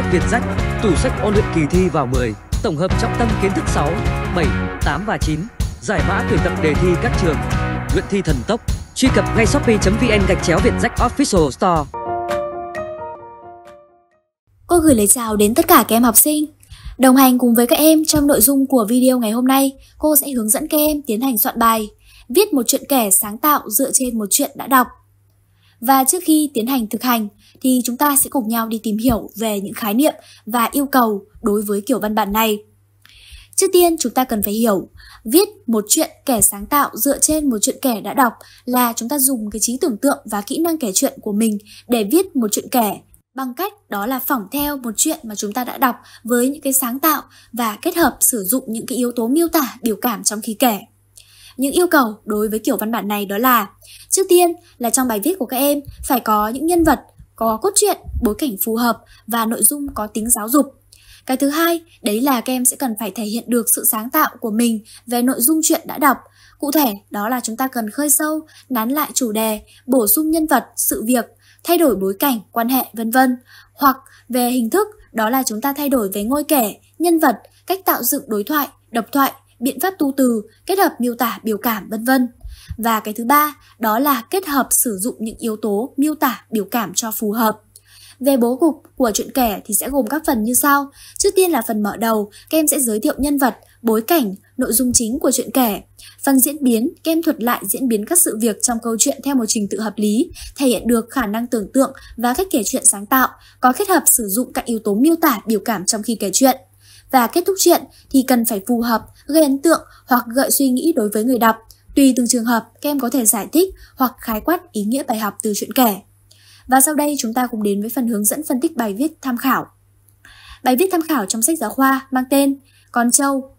sách Việt Sách, tủ sách ôn luyện kỳ thi vào 10, tổng hợp trọng tâm kiến thức 6, 7, 8 và 9, giải mã tuyển tập đề thi các trường, luyện thi thần tốc. Truy cập ngay shopee.vn gạch chéo Việt Sách Official Store. Cô gửi lời chào đến tất cả các em học sinh. Đồng hành cùng với các em trong nội dung của video ngày hôm nay, cô sẽ hướng dẫn các em tiến hành soạn bài, viết một chuyện kể sáng tạo dựa trên một chuyện đã đọc. Và trước khi tiến hành thực hành thì chúng ta sẽ cùng nhau đi tìm hiểu về những khái niệm và yêu cầu đối với kiểu văn bản này. Trước tiên chúng ta cần phải hiểu viết một chuyện kẻ sáng tạo dựa trên một chuyện kẻ đã đọc là chúng ta dùng cái trí tưởng tượng và kỹ năng kể chuyện của mình để viết một chuyện kẻ bằng cách đó là phỏng theo một chuyện mà chúng ta đã đọc với những cái sáng tạo và kết hợp sử dụng những cái yếu tố miêu tả biểu cảm trong khi kể những yêu cầu đối với kiểu văn bản này đó là Trước tiên là trong bài viết của các em phải có những nhân vật có cốt truyện, bối cảnh phù hợp và nội dung có tính giáo dục. Cái thứ hai, đấy là các em sẽ cần phải thể hiện được sự sáng tạo của mình về nội dung chuyện đã đọc. Cụ thể, đó là chúng ta cần khơi sâu, nán lại chủ đề, bổ sung nhân vật, sự việc, thay đổi bối cảnh, quan hệ vân vân. Hoặc về hình thức, đó là chúng ta thay đổi về ngôi kể, nhân vật, cách tạo dựng đối thoại, độc thoại biện pháp tu từ, kết hợp miêu tả biểu cảm vân vân. Và cái thứ ba, đó là kết hợp sử dụng những yếu tố miêu tả biểu cảm cho phù hợp. Về bố cục của truyện kể thì sẽ gồm các phần như sau. Trước tiên là phần mở đầu, kem sẽ giới thiệu nhân vật, bối cảnh, nội dung chính của truyện kể. Phần diễn biến, kem thuật lại diễn biến các sự việc trong câu chuyện theo một trình tự hợp lý, thể hiện được khả năng tưởng tượng và cách kể chuyện sáng tạo, có kết hợp sử dụng các yếu tố miêu tả biểu cảm trong khi kể chuyện và kết thúc truyện thì cần phải phù hợp, gây ấn tượng hoặc gợi suy nghĩ đối với người đọc. Tùy từng trường hợp, các em có thể giải thích hoặc khái quát ý nghĩa bài học từ chuyện kể. Và sau đây chúng ta cùng đến với phần hướng dẫn phân tích bài viết tham khảo. Bài viết tham khảo trong sách giáo khoa mang tên Con trâu.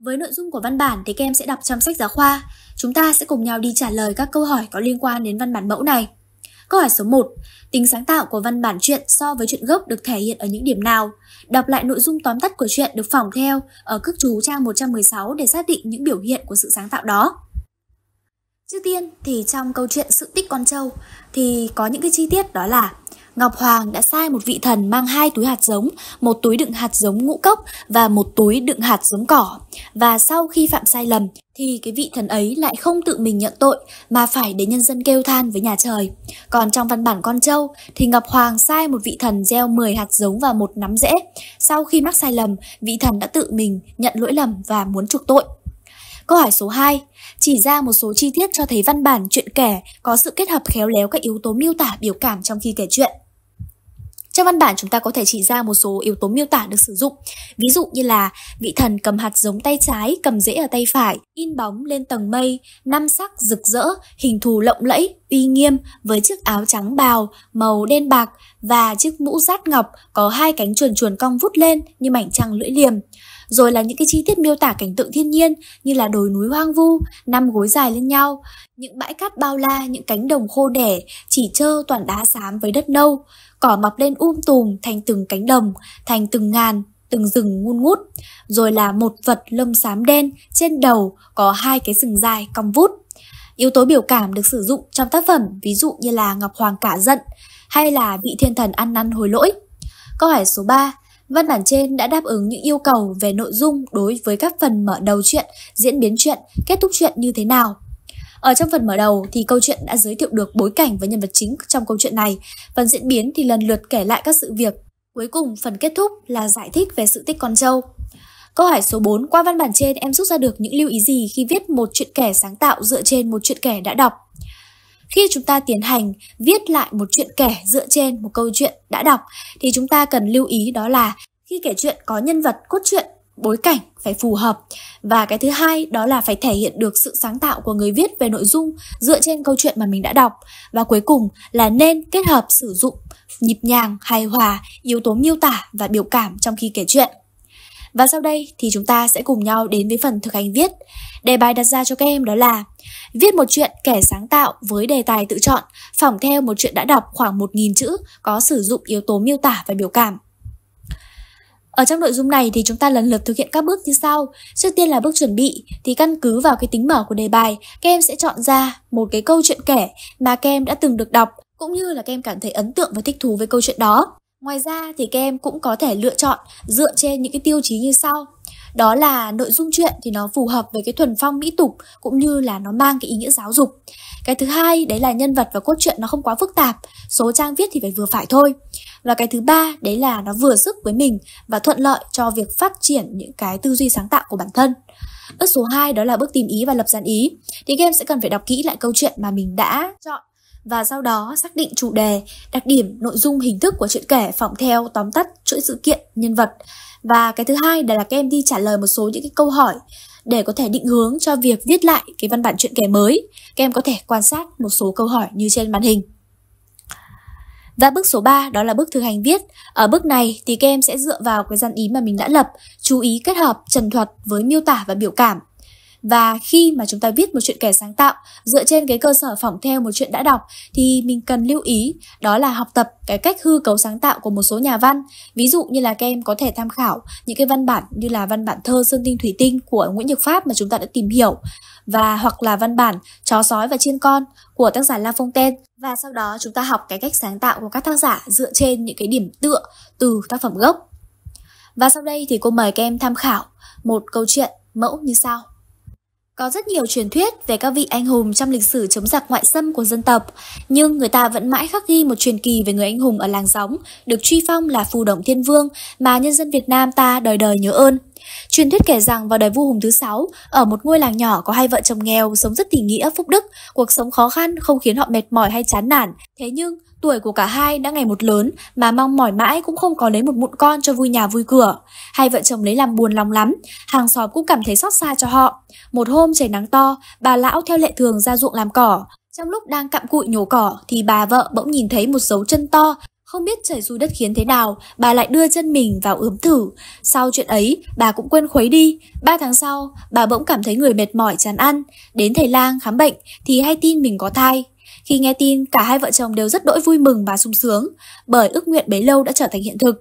Với nội dung của văn bản thì các em sẽ đọc trong sách giáo khoa. Chúng ta sẽ cùng nhau đi trả lời các câu hỏi có liên quan đến văn bản mẫu này. Câu hỏi số 1. Tính sáng tạo của văn bản truyện so với truyện gốc được thể hiện ở những điểm nào? Đọc lại nội dung tóm tắt của truyện được phỏng theo ở cước chú trang 116 để xác định những biểu hiện của sự sáng tạo đó. Trước tiên thì trong câu chuyện sự tích con trâu thì có những cái chi tiết đó là Ngọc Hoàng đã sai một vị thần mang hai túi hạt giống, một túi đựng hạt giống ngũ cốc và một túi đựng hạt giống cỏ. Và sau khi phạm sai lầm thì cái vị thần ấy lại không tự mình nhận tội mà phải để nhân dân kêu than với nhà trời. Còn trong văn bản con Châu thì Ngọc Hoàng sai một vị thần gieo 10 hạt giống và một nắm rễ. Sau khi mắc sai lầm, vị thần đã tự mình nhận lỗi lầm và muốn chuộc tội. Câu hỏi số 2 chỉ ra một số chi tiết cho thấy văn bản chuyện kể có sự kết hợp khéo léo các yếu tố miêu tả biểu cảm trong khi kể chuyện. Trong văn bản chúng ta có thể chỉ ra một số yếu tố miêu tả được sử dụng, ví dụ như là vị thần cầm hạt giống tay trái, cầm rễ ở tay phải, in bóng lên tầng mây, năm sắc rực rỡ, hình thù lộng lẫy, uy nghiêm với chiếc áo trắng bào, màu đen bạc và chiếc mũ rát ngọc có hai cánh chuồn chuồn cong vút lên như mảnh trăng lưỡi liềm rồi là những cái chi tiết miêu tả cảnh tượng thiên nhiên như là đồi núi hoang vu, năm gối dài lên nhau, những bãi cát bao la, những cánh đồng khô đẻ, chỉ trơ toàn đá xám với đất nâu, cỏ mọc lên um tùm thành từng cánh đồng, thành từng ngàn, từng rừng ngun ngút, rồi là một vật lông xám đen trên đầu có hai cái sừng dài cong vút. Yếu tố biểu cảm được sử dụng trong tác phẩm ví dụ như là Ngọc Hoàng cả giận hay là vị thiên thần ăn năn hối lỗi. Câu hỏi số 3, Văn bản trên đã đáp ứng những yêu cầu về nội dung đối với các phần mở đầu chuyện, diễn biến chuyện, kết thúc chuyện như thế nào. Ở trong phần mở đầu thì câu chuyện đã giới thiệu được bối cảnh và nhân vật chính trong câu chuyện này, phần diễn biến thì lần lượt kể lại các sự việc. Cuối cùng phần kết thúc là giải thích về sự tích con trâu. Câu hỏi số 4 qua văn bản trên em rút ra được những lưu ý gì khi viết một truyện kể sáng tạo dựa trên một truyện kể đã đọc? Khi chúng ta tiến hành viết lại một chuyện kể dựa trên một câu chuyện đã đọc thì chúng ta cần lưu ý đó là khi kể chuyện có nhân vật cốt truyện bối cảnh phải phù hợp và cái thứ hai đó là phải thể hiện được sự sáng tạo của người viết về nội dung dựa trên câu chuyện mà mình đã đọc và cuối cùng là nên kết hợp sử dụng nhịp nhàng hài hòa yếu tố miêu tả và biểu cảm trong khi kể chuyện và sau đây thì chúng ta sẽ cùng nhau đến với phần thực hành viết. Đề bài đặt ra cho các em đó là Viết một chuyện kẻ sáng tạo với đề tài tự chọn, phỏng theo một chuyện đã đọc khoảng 1.000 chữ, có sử dụng yếu tố miêu tả và biểu cảm. Ở trong nội dung này thì chúng ta lần lượt thực hiện các bước như sau. Trước tiên là bước chuẩn bị, thì căn cứ vào cái tính mở của đề bài, các em sẽ chọn ra một cái câu chuyện kể mà các em đã từng được đọc, cũng như là các em cảm thấy ấn tượng và thích thú với câu chuyện đó. Ngoài ra thì các em cũng có thể lựa chọn dựa trên những cái tiêu chí như sau. Đó là nội dung truyện thì nó phù hợp với cái thuần phong mỹ tục cũng như là nó mang cái ý nghĩa giáo dục. Cái thứ hai đấy là nhân vật và cốt truyện nó không quá phức tạp, số trang viết thì phải vừa phải thôi. Và cái thứ ba đấy là nó vừa sức với mình và thuận lợi cho việc phát triển những cái tư duy sáng tạo của bản thân. Bước số 2 đó là bước tìm ý và lập dàn ý. Thì các em sẽ cần phải đọc kỹ lại câu chuyện mà mình đã chọn và sau đó xác định chủ đề, đặc điểm, nội dung, hình thức của chuyện kể phỏng theo tóm tắt, chuỗi sự kiện, nhân vật. Và cái thứ hai là các em đi trả lời một số những cái câu hỏi để có thể định hướng cho việc viết lại cái văn bản truyện kể mới. Các em có thể quan sát một số câu hỏi như trên màn hình. Và bước số 3 đó là bước thực hành viết. Ở bước này thì các em sẽ dựa vào cái dàn ý mà mình đã lập, chú ý kết hợp trần thuật với miêu tả và biểu cảm và khi mà chúng ta viết một chuyện kể sáng tạo dựa trên cái cơ sở phỏng theo một chuyện đã đọc thì mình cần lưu ý đó là học tập cái cách hư cấu sáng tạo của một số nhà văn. Ví dụ như là các em có thể tham khảo những cái văn bản như là văn bản thơ sơn Tinh Thủy Tinh của Nguyễn Nhược Pháp mà chúng ta đã tìm hiểu và hoặc là văn bản Chó sói và chiên con của tác giả La Fontaine và sau đó chúng ta học cái cách sáng tạo của các tác giả dựa trên những cái điểm tựa từ tác phẩm gốc. Và sau đây thì cô mời các em tham khảo một câu chuyện mẫu như sau. Có rất nhiều truyền thuyết về các vị anh hùng trong lịch sử chống giặc ngoại xâm của dân tộc, nhưng người ta vẫn mãi khắc ghi một truyền kỳ về người anh hùng ở làng gióng, được truy phong là phù động thiên vương mà nhân dân Việt Nam ta đời đời nhớ ơn. Truyền thuyết kể rằng vào đời vua Hùng thứ sáu, ở một ngôi làng nhỏ có hai vợ chồng nghèo, sống rất tỷ nghĩa, phúc đức, cuộc sống khó khăn không khiến họ mệt mỏi hay chán nản. Thế nhưng, Tuổi của cả hai đã ngày một lớn mà mong mỏi mãi cũng không có lấy một mụn con cho vui nhà vui cửa. Hai vợ chồng lấy làm buồn lòng lắm, hàng xóm cũng cảm thấy xót xa cho họ. Một hôm trời nắng to, bà lão theo lệ thường ra ruộng làm cỏ. Trong lúc đang cặm cụi nhổ cỏ thì bà vợ bỗng nhìn thấy một dấu chân to không biết trời xui đất khiến thế nào, bà lại đưa chân mình vào ướm thử. Sau chuyện ấy, bà cũng quên khuấy đi. Ba tháng sau, bà bỗng cảm thấy người mệt mỏi chán ăn. Đến thầy lang khám bệnh thì hay tin mình có thai. Khi nghe tin, cả hai vợ chồng đều rất đỗi vui mừng và sung sướng, bởi ước nguyện bấy lâu đã trở thành hiện thực.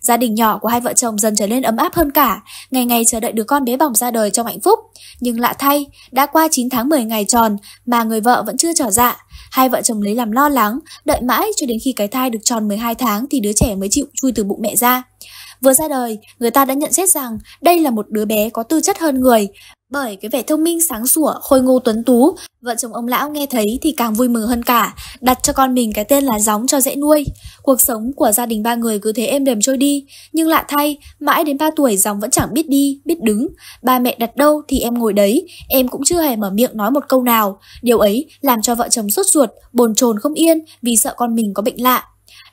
Gia đình nhỏ của hai vợ chồng dần trở nên ấm áp hơn cả, ngày ngày chờ đợi đứa con bé bỏng ra đời trong hạnh phúc. Nhưng lạ thay, đã qua 9 tháng 10 ngày tròn mà người vợ vẫn chưa trở dạ. Hai vợ chồng lấy làm lo lắng, đợi mãi cho đến khi cái thai được tròn 12 tháng thì đứa trẻ mới chịu chui từ bụng mẹ ra. Vừa ra đời, người ta đã nhận xét rằng đây là một đứa bé có tư chất hơn người bởi cái vẻ thông minh sáng sủa, khôi ngô tuấn tú, vợ chồng ông lão nghe thấy thì càng vui mừng hơn cả, đặt cho con mình cái tên là gióng cho dễ nuôi. Cuộc sống của gia đình ba người cứ thế êm đềm trôi đi, nhưng lạ thay, mãi đến 3 tuổi gióng vẫn chẳng biết đi, biết đứng. Ba mẹ đặt đâu thì em ngồi đấy, em cũng chưa hề mở miệng nói một câu nào. Điều ấy làm cho vợ chồng sốt ruột, bồn chồn không yên vì sợ con mình có bệnh lạ.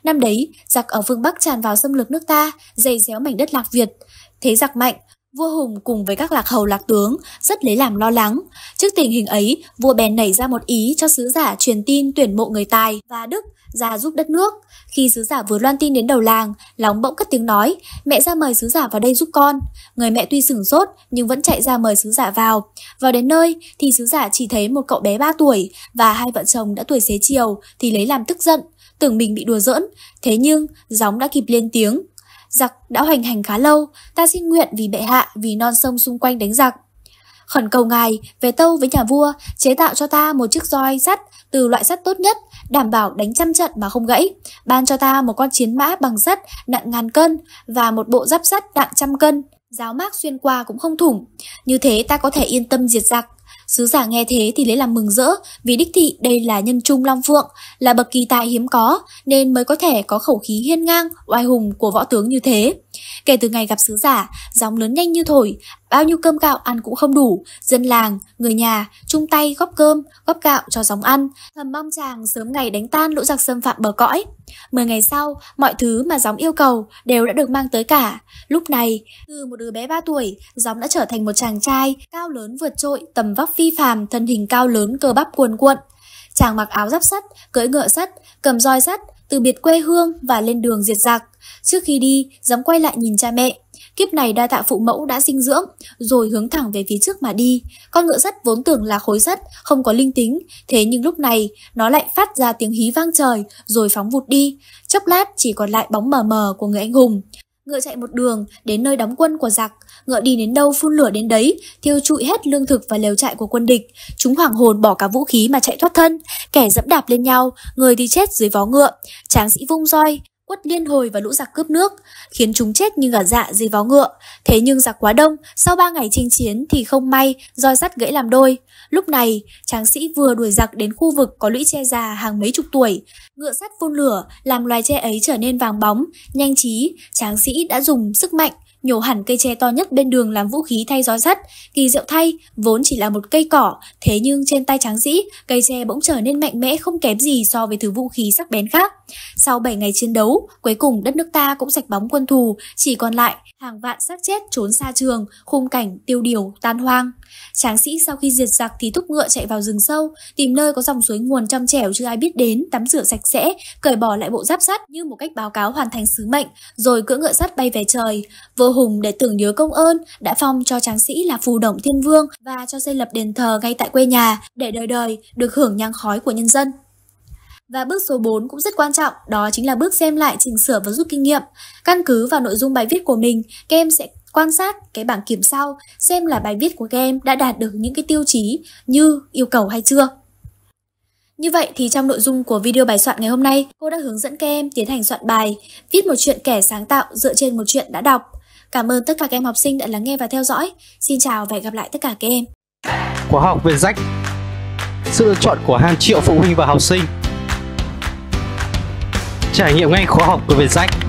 Năm đấy, giặc ở phương Bắc tràn vào xâm lược nước ta, dày xéo mảnh đất Lạc Việt. Thế giặc mạnh, Vua Hùng cùng với các lạc hầu lạc tướng rất lấy làm lo lắng. Trước tình hình ấy, vua bèn nảy ra một ý cho sứ giả truyền tin tuyển mộ người tài và đức ra giúp đất nước. Khi sứ giả vừa loan tin đến đầu làng, lóng bỗng cất tiếng nói, mẹ ra mời sứ giả vào đây giúp con. Người mẹ tuy sửng sốt nhưng vẫn chạy ra mời sứ giả vào. Vào đến nơi thì sứ giả chỉ thấy một cậu bé 3 tuổi và hai vợ chồng đã tuổi xế chiều thì lấy làm tức giận tưởng mình bị đùa giỡn, thế nhưng gióng đã kịp lên tiếng, giặc đã hoành hành khá lâu, ta xin nguyện vì bệ hạ, vì non sông xung quanh đánh giặc. Khẩn cầu ngài về tâu với nhà vua, chế tạo cho ta một chiếc roi sắt từ loại sắt tốt nhất, đảm bảo đánh trăm trận mà không gãy. Ban cho ta một con chiến mã bằng sắt nặng ngàn cân và một bộ giáp sắt nặng trăm cân, giáo mác xuyên qua cũng không thủng. Như thế ta có thể yên tâm diệt giặc. Sứ giả nghe thế thì lấy làm mừng rỡ vì đích thị đây là nhân trung Long Phượng, là bậc kỳ tài hiếm có nên mới có thể có khẩu khí hiên ngang, oai hùng của võ tướng như thế. Kể từ ngày gặp sứ giả, gióng lớn nhanh như thổi, Bao nhiêu cơm gạo ăn cũng không đủ, dân làng, người nhà, chung tay góp cơm, góp gạo cho gióng ăn, thầm mong chàng sớm ngày đánh tan lũ giặc xâm phạm bờ cõi. Mười ngày sau, mọi thứ mà gióng yêu cầu đều đã được mang tới cả. Lúc này, từ một đứa bé 3 tuổi, gióng đã trở thành một chàng trai, cao lớn vượt trội, tầm vóc phi phàm, thân hình cao lớn, cơ bắp cuồn cuộn. Chàng mặc áo giáp sắt, cưỡi ngựa sắt, cầm roi sắt, từ biệt quê hương và lên đường diệt giặc. Trước khi đi, gióng quay lại nhìn cha mẹ, Kiếp này đa tạ phụ mẫu đã sinh dưỡng, rồi hướng thẳng về phía trước mà đi. Con ngựa sắt vốn tưởng là khối sắt, không có linh tính, thế nhưng lúc này nó lại phát ra tiếng hí vang trời, rồi phóng vụt đi. Chốc lát chỉ còn lại bóng mờ mờ của người anh hùng. Ngựa chạy một đường đến nơi đóng quân của giặc, ngựa đi đến đâu phun lửa đến đấy, thiêu trụi hết lương thực và lều trại của quân địch. Chúng hoảng hồn bỏ cả vũ khí mà chạy thoát thân, kẻ dẫm đạp lên nhau, người thì chết dưới vó ngựa. Tráng sĩ vung roi, quất liên hồi và lũ giặc cướp nước, khiến chúng chết như gà dạ dì vó ngựa. Thế nhưng giặc quá đông, sau 3 ngày chinh chiến thì không may, roi sắt gãy làm đôi. Lúc này, tráng sĩ vừa đuổi giặc đến khu vực có lũy tre già hàng mấy chục tuổi. Ngựa sắt phun lửa, làm loài tre ấy trở nên vàng bóng. Nhanh trí, tráng sĩ đã dùng sức mạnh, nhổ hẳn cây tre to nhất bên đường làm vũ khí thay gió sắt. Kỳ diệu thay, vốn chỉ là một cây cỏ, thế nhưng trên tay tráng dĩ, cây tre bỗng trở nên mạnh mẽ không kém gì so với thứ vũ khí sắc bén khác. Sau 7 ngày chiến đấu, cuối cùng đất nước ta cũng sạch bóng quân thù, chỉ còn lại hàng vạn xác chết trốn xa trường, khung cảnh tiêu điều, tan hoang. Tráng sĩ sau khi diệt giặc thì thúc ngựa chạy vào rừng sâu, tìm nơi có dòng suối nguồn trong trẻo chưa ai biết đến, tắm rửa sạch sẽ, cởi bỏ lại bộ giáp sắt như một cách báo cáo hoàn thành sứ mệnh, rồi cưỡi ngựa sắt bay về trời. Vô Hùng để tưởng nhớ công ơn đã phong cho tráng sĩ là phù động thiên vương và cho xây lập đền thờ ngay tại quê nhà để đời đời được hưởng nhang khói của nhân dân. Và bước số 4 cũng rất quan trọng, đó chính là bước xem lại chỉnh sửa và rút kinh nghiệm. Căn cứ vào nội dung bài viết của mình, các em sẽ quan sát cái bảng kiểm sau xem là bài viết của các em đã đạt được những cái tiêu chí như yêu cầu hay chưa. Như vậy thì trong nội dung của video bài soạn ngày hôm nay, cô đã hướng dẫn các em tiến hành soạn bài, viết một chuyện kẻ sáng tạo dựa trên một chuyện đã đọc. Cảm ơn tất cả các em học sinh đã lắng nghe và theo dõi. Xin chào và hẹn gặp lại tất cả các em. Khóa học về rách Sự lựa chọn của hàng triệu phụ huynh và học sinh Trải nghiệm ngay khóa học của Việt Rách